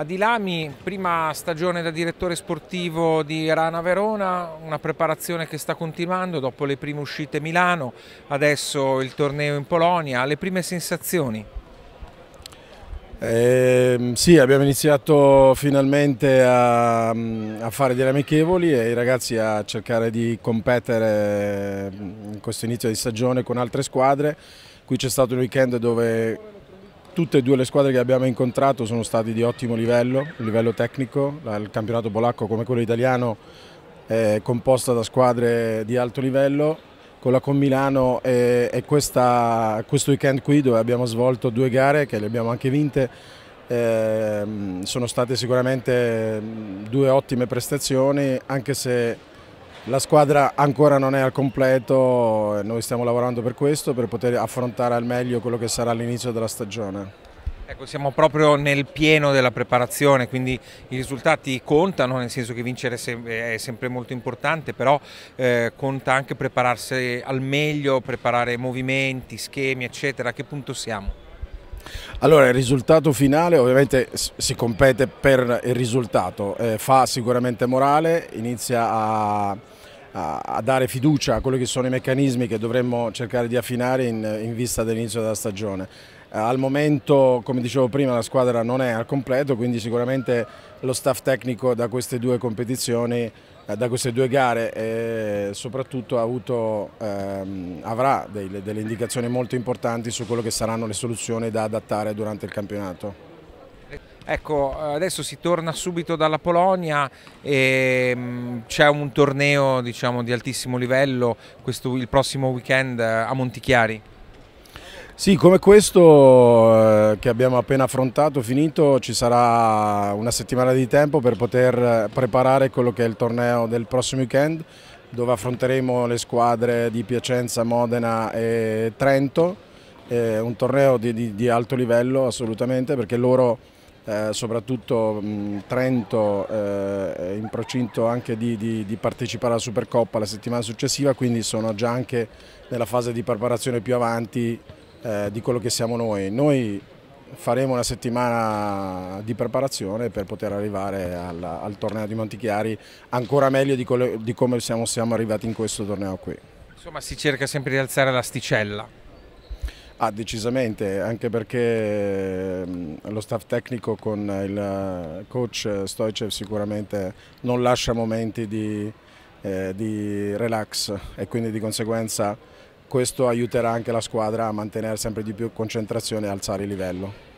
Adi Lami, prima stagione da direttore sportivo di Rana Verona, una preparazione che sta continuando dopo le prime uscite a Milano, adesso il torneo in Polonia, le prime sensazioni? Eh, sì, abbiamo iniziato finalmente a, a fare delle amichevoli e i ragazzi a cercare di competere in questo inizio di stagione con altre squadre. Qui c'è stato un weekend dove tutte e due le squadre che abbiamo incontrato sono state di ottimo livello, livello tecnico, il campionato polacco come quello italiano è composta da squadre di alto livello, con la Comilano e, e questa, questo weekend qui dove abbiamo svolto due gare che le abbiamo anche vinte, eh, sono state sicuramente due ottime prestazioni anche se la squadra ancora non è al completo, noi stiamo lavorando per questo, per poter affrontare al meglio quello che sarà l'inizio della stagione. Ecco, siamo proprio nel pieno della preparazione, quindi i risultati contano, nel senso che vincere è sempre molto importante, però eh, conta anche prepararsi al meglio, preparare movimenti, schemi, eccetera. A che punto siamo? Allora il risultato finale ovviamente si compete per il risultato, eh, fa sicuramente morale, inizia a a, a, dare fiducia a quelli che sono i meccanismi che dovremmo cercare di affinare in, in vista dell'inizio della stagione. Eh, al momento, come dicevo prima, la squadra non è al completo, quindi sicuramente lo staff tecnico da queste due competizioni, eh, da queste due gare, eh, soprattutto avuto, ehm, avrà dei, delle indicazioni molto importanti su quello che saranno le soluzioni da adattare durante il campionato. Ecco, adesso si torna subito dalla Polonia e mm, c'è un torneo diciamo, di altissimo livello questo, il prossimo weekend a Montichiari. Sì, come questo eh, che abbiamo appena affrontato, finito, ci sarà una settimana di tempo per poter preparare quello che è il torneo del prossimo weekend dove affronteremo le squadre di Piacenza, Modena e Trento, eh, un torneo di, di, di alto livello assolutamente perché loro eh, soprattutto mh, Trento eh, in procinto anche di, di, di, partecipare alla Supercoppa la settimana successiva, quindi sono già anche nella fase di preparazione più avanti eh, di quello che siamo noi. Noi faremo una settimana di preparazione per poter arrivare alla, al torneo di Montichiari ancora meglio di, quello, di come siamo, siamo arrivati in questo torneo qui. Insomma si cerca sempre di alzare l'asticella. Ah, decisamente, anche perché lo staff tecnico con il eh, coach eh, Stoicev sicuramente non lascia momenti di, eh, di relax e quindi di conseguenza questo aiuterà anche la squadra a mantenere sempre di più concentrazione e alzare il livello.